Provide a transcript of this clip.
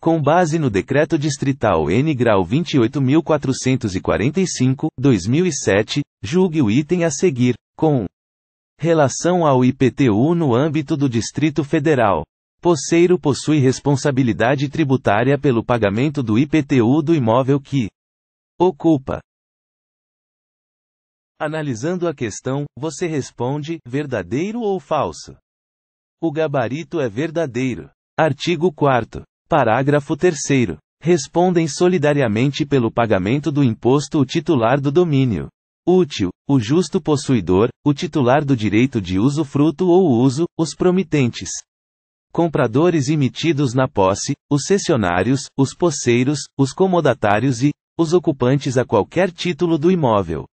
com base no Decreto Distrital N. Grau 28.445, 2007, julgue o item a seguir, com relação ao IPTU no âmbito do Distrito Federal. Poceiro possui responsabilidade tributária pelo pagamento do IPTU do imóvel que ocupa. Analisando a questão, você responde: verdadeiro ou falso? O gabarito é verdadeiro. Artigo 4. Parágrafo 3. Respondem solidariamente pelo pagamento do imposto o titular do domínio útil, o justo possuidor, o titular do direito de usufruto ou uso, os promitentes. Compradores emitidos na posse, os cessionários, os posseiros, os comodatários e os ocupantes a qualquer título do imóvel.